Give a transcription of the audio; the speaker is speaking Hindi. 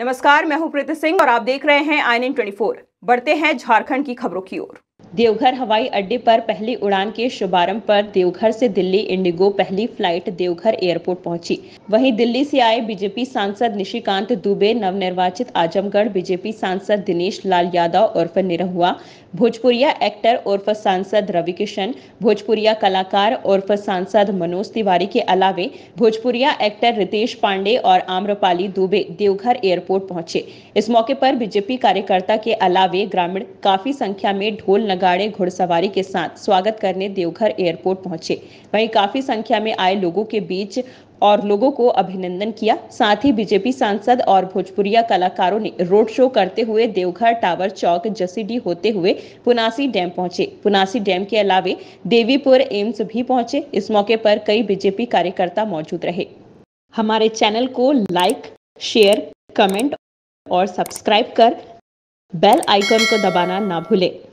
नमस्कार मैं हूं प्रीति सिंह और आप देख रहे हैं आई एन बढ़ते हैं झारखंड की खबरों की ओर देवघर हवाई अड्डे पर पहली उड़ान के शुभारंभ पर देवघर से दिल्ली इंडिगो पहली फ्लाइट देवघर एयरपोर्ट पहुंची वहीं दिल्ली से आए बीजेपी सांसद निशिकांत दुबे नवनिर्वाचित आजमगढ़ बीजेपी सांसद दिनेश लाल यादव उर्फ निरहुआ भोजपुरिया एक्टर उर्फ सांसद रवि किशन भोजपुरिया कलाकार उर्फ सांसद मनोज तिवारी के अलावे भोजपुरिया एक्टर रितेश पांडे और आम्रपाली दुबे देवघर एयरपोर्ट पहुंचे इस मौके पर बीजेपी कार्यकर्ता के अलावे ग्रामीण काफी संख्या में ढोल गाड़े घुड़सवारी के साथ स्वागत करने देवघर एयरपोर्ट पहुंचे वहीं काफी संख्या में आए लोगों के बीच और लोगों को अभिनंदन किया साथ ही बीजेपी सांसद और भोजपुरिया कलाकारों ने रोड शो करते हुए देवघर टावर चौक जसीडी होते हुए पुनासी डैम पहुंचे पुनासी डैम के अलावे देवीपुर एम्स भी पहुंचे इस मौके पर कई बीजेपी कार्यकर्ता मौजूद रहे हमारे चैनल को लाइक शेयर कमेंट और सब्सक्राइब कर बेल आइकन को दबाना ना भूलें